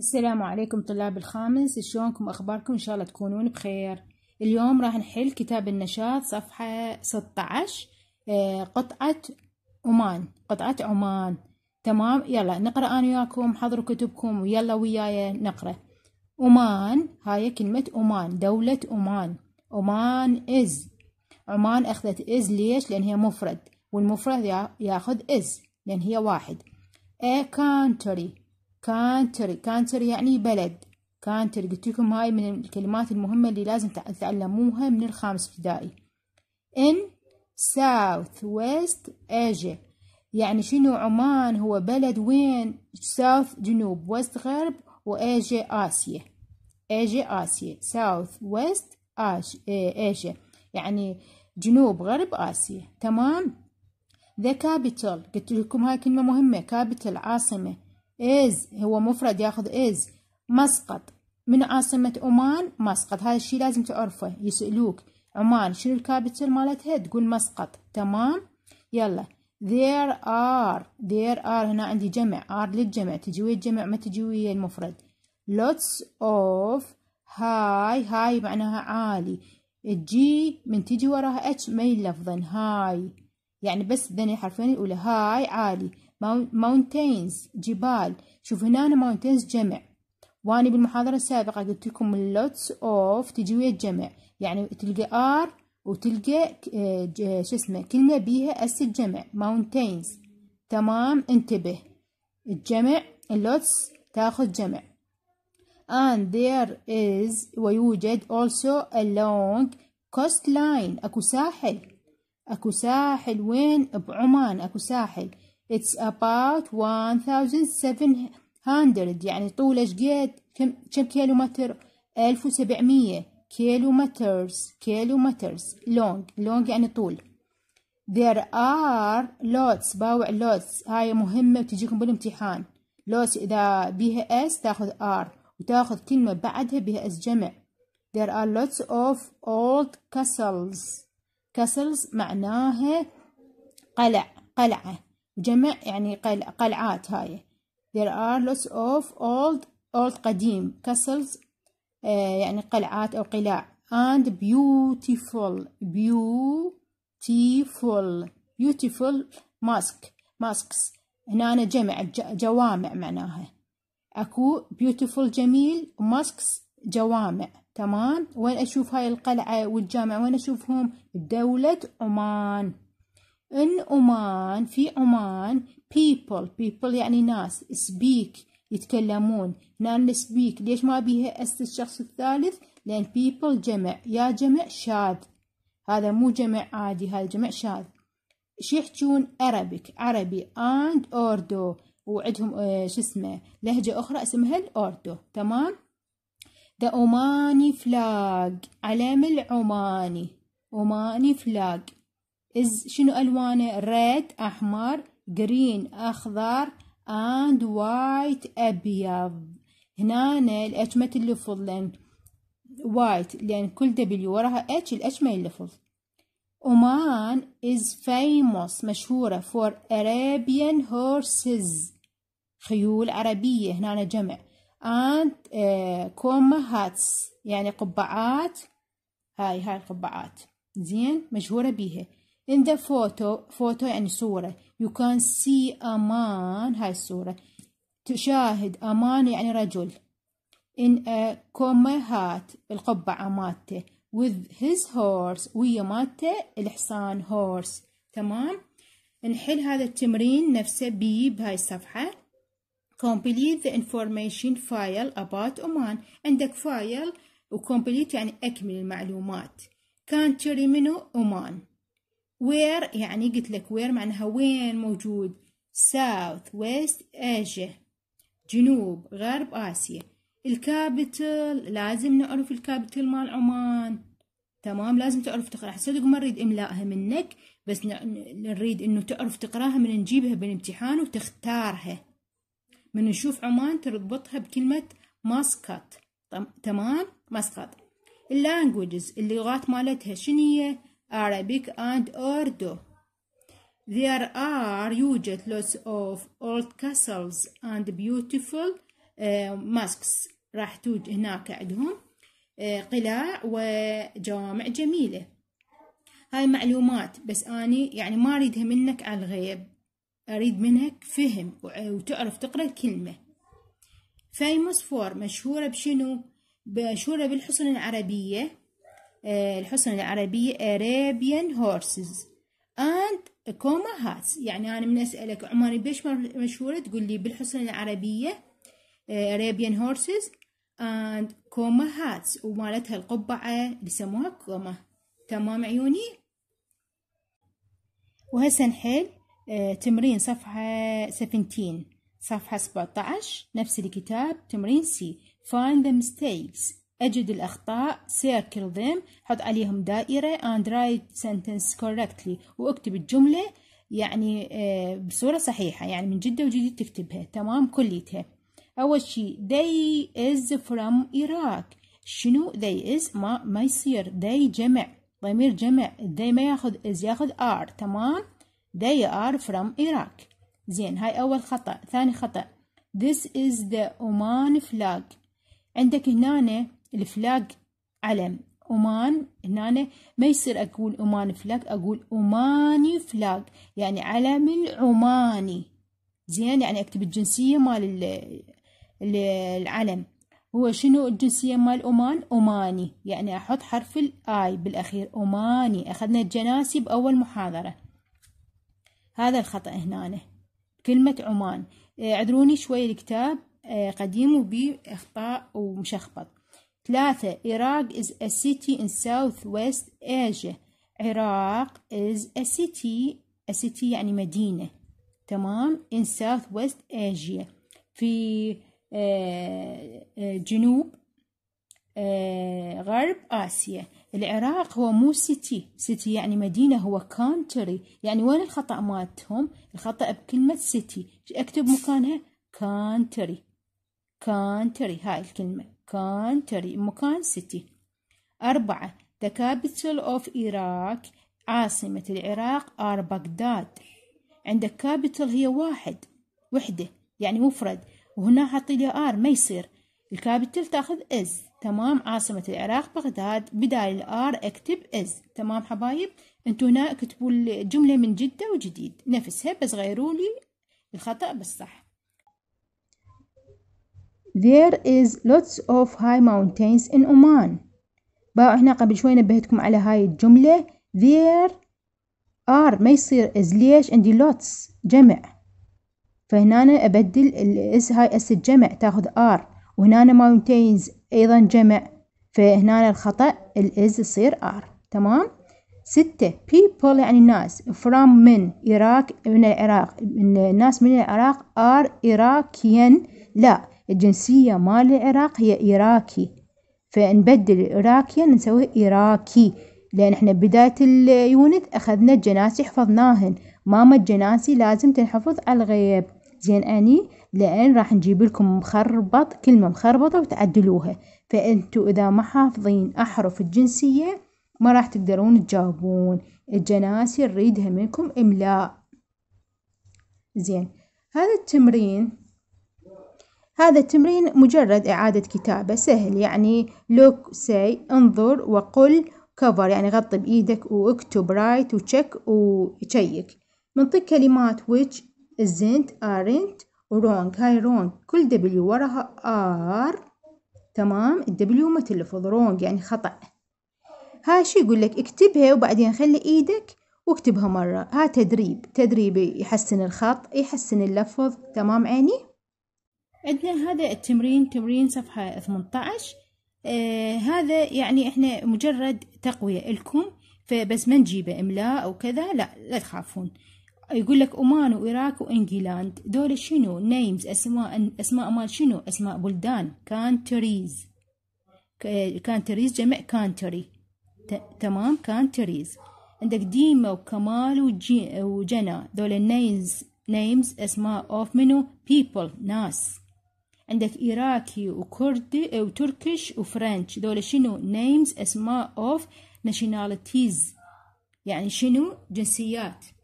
السلام عليكم طلاب الخامس شلونكم اخباركم ان شاء الله تكونون بخير اليوم راح نحل كتاب النشاط صفحة 16 آه، قطعة عمان قطعة عمان تمام يلا نقرأ انا وياكم حضروا كتبكم ويلا وياي نقرأ عمان هاي كلمة عمان دولة عمان عمان إز عمان أخذت إز ليش لأن هي مفرد والمفرد ياخذ إز لأن هي واحد a country كانتري كانتري يعني بلد كانتري قلت لكم هاي من الكلمات المهمة اللي لازم تتعلموها من الخامس ابتدائي in ساوث ويست Asia يعني شنو عمان هو بلد وين south جنوب وست غرب وايجا آسيا ايجا آسيا south west ايجا يعني جنوب غرب آسيا تمام the capital قلت لكم هاي كلمة مهمة capital عاصمة is هو مفرد ياخذ is مسقط من عاصمة عمان مسقط هذا الشيء لازم تعرفه يسألوك عمان شنو الكابيتال مالتها تقول مسقط تمام يلا there are there are هنا عندي جمع are للجمع تجي ويا الجمع ما تجي ويا المفرد lots of هاي هاي معناها عالي الجي من تجي وراها اتش ميل لفظا هاي يعني بس ذني حرفين الأولى هاي عالي ماونتينز جبال شوف هنا أنا ماونتينز جمع وأنا بالمحاضرة السابقة قلت لكم اللوتس أوف تجي ويا الجمع يعني تلقى آر وتلقى آه، آه، شو اسمه كلمة بيها أس الجمع ماونتينز تمام انتبه الجمع اللوتس تاخذ جمع and there is ويوجد also a long coastline أكو ساحل أكو ساحل وين بعمان أكو ساحل It's about 1700 يعني طوله شقد كم كم كيلومتر 1700 كيلومترز كيلومترز long long يعني طول there are lots باوع lots هاي مهمة وتجيكم بالامتحان lots إذا بيها s تاخذ r وتاخذ كلمة بعدها بها s جمع there are lots of old castles castles معناها قلع قلعة جمع يعني قل... قلعات هاي there are lots of old old قديم castles آه يعني قلعات أو قلاع and beautiful beautiful beautiful mask masks هنا أنا جمع جوامع معناها أكو beautiful جميل masks جوامع تمام وين أشوف هاي القلعة والجامع وين أشوفهم بدولة عمان in Oman في عمان people people يعني ناس speak يتكلمون non speak ليش ما بيها أس الشخص الثالث لأن people جمع يا جمع شاذ هذا مو جمع عادي هذا جمع شاذ شو يحجون Arabic عربي and Urdu وعندهم آه، شو اسمه لهجة أخرى اسمها الأوردو تمام The Omani flag علم العماني Omani flag از شنو الوانه ريد احمر جرين اخضر اند وايت ابيض هنا الاتش ما تلفظ لان وايت لان كل دبليو وراها اتش الاتش ما يلفظ أمان is famous مشهورة for Arabian horses خيول عربية هنا جمع and كوما آه، uh, hats يعني قبعات هاي هاي القبعات زين مشهورة بيها In the photo, photo يعني صورة. You can see a man هاي الصورة. تشاهد a man يعني رجل. In a coma hat القبعة مالته. With his horse ويا مالته الحصان horse. تمام؟ نحل هذا التمرين نفسه بي بهاي الصفحة. Complete the information file about Oman. عندك فايل complete يعني أكمل المعلومات. Country تشري منه أمان وير يعني قلت لك وير معناها وين موجود ساوث ويست ايجيا جنوب غرب آسيا الكابيتال لازم نعرف الكابيتال مال عمان تمام لازم تعرف تقراها صدق ما نريد إملائها منك بس نريد إنه تعرف تقراها من نجيبها بالامتحان وتختارها من نشوف عمان تربطها بكلمة مسقط تمام مسقط اللانجوجز اللغات مالتها شنية Arabic and Urdu. There are يوجد lots of old castles and beautiful uh, mosques راح توجد هناك عندهم uh, قلاع وجوامع جميلة هاي معلومات بس أني يعني ما أريدها منك على الغيب أريد منك فهم وتعرف تقرأ الكلمة Famous for مشهورة بشنو؟ مشهورة بالحصن العربية آه، الحصن العربية Arabian horses and comma hats يعني أنا من أسألك عماني بيش مشهورة تقول لي بالحصن العربية آه، Arabian horses and comma hats ومالتها القبعة اللي يسموها كوما تمام عيوني وهسه نحل آه، تمرين صفحة 17 صفحة 17 نفس الكتاب تمرين سي find the mistakes أجد الأخطاء circle them حط عليهم دائرة and write sentence correctly واكتب الجملة يعني آه، بصورة صحيحة يعني من جدة وجديد تكتبها تمام كليتها أول شيء they is from Iraq شنو they is ما ما يصير they جمع ضمير جمع they ما ياخذ is ياخذ are تمام they are from Iraq زين هاي أول خطأ ثاني خطأ this is the Oman flag عندك هنا الفلاج علم أمان هنا ما يصير أقول أمان فلاج أقول أماني فلاج يعني علم العماني زين يعني أكتب الجنسية مال العلم هو شنو الجنسية مال أمان أماني يعني أحط حرف الآي بالأخير أماني أخذنا الجناسي بأول محاضرة هذا الخطأ هنا كلمة عمان اعذروني شوي الكتاب آه، قديم أخطاء ومشخبط ثلاثة العراق is a city in Southwest Asia عراق is a city a city يعني مدينة تمام in Southwest Asia في آه، آه، جنوب آه، غرب آسيا العراق هو مو سيتي سيتي يعني مدينة هو country يعني وين الخطأ مالتهم الخطأ بكلمة سيتي اكتب مكانها كانتري كانتري هاي الكلمة country مكان سيتي أربعة The capital of Iraq عاصمة العراق are بغداد عندك capital هي واحد وحدة يعني مفرد وهنا حطي لي ار ما يصير الكابيتال تاخذ از تمام عاصمة العراق بغداد بدال الار اكتب از تمام حبايب انتو هنا اكتبوا الجملة من جدة وجديد نفسها بس غيروا لي الخطأ بالصح There is lots of high mountains in Oman. باو هنا قبل شوي نبهتكم على هاي الجملة. There are ما يصير is ليش عندي lots جمع. فهنا أبدل الاس هاي اس الجمع تاخذ are وهنا mountains أيضا جمع فهنا الخطأ is يصير are تمام؟ ستة people يعني الناس from من Iraq من العراق الناس من العراق are Iraqian لا الجنسية مال العراق هي إيراكي فنبدل الإيراكية نسويه إيراكي لأن إحنا بداية اليونت أخذنا الجناسي حفظناهن ماما الجناسي لازم تنحفظ على الغيب زين أني لأن راح نجيب لكم مخربط كلمة مخربطة وتعدلوها فأنتوا إذا ما حافظين أحرف الجنسية ما راح تقدرون تجاوبون الجناسي نريدها منكم إملاء زين هذا التمرين هذا التمرين مجرد إعادة كتابة سهل يعني look say انظر وقل cover يعني غطي بإيدك واكتب write وcheck وشيك منطق كلمات which isn't aren't wrong هاي wrong كل W وراها R تمام الدبليو ما تلفظ wrong يعني خطأ هاي شو يقول لك اكتبها وبعدين خلي إيدك واكتبها مرة ها تدريب تدريب يحسن الخط يحسن اللفظ تمام عيني عندنا هذا التمرين تمرين صفحة 18 آه هذا يعني احنا مجرد تقوية لكم فبس ما نجيبه املاء او كذا لا لا تخافون يقول لك امان وإراك وإنجلاند دول شنو نيمز أسماء أسماء مال شنو أسماء بلدان كانتريز كانتريز جمع كانتري تمام كانتريز عندك ديما وكمال وجي دول نيمز نيمز أسماء أوف منو بيبل ناس عندك إيراكي وكردي وتركيش وفرنش دول شنو names أسماء of nationalities يعني شنو جنسيات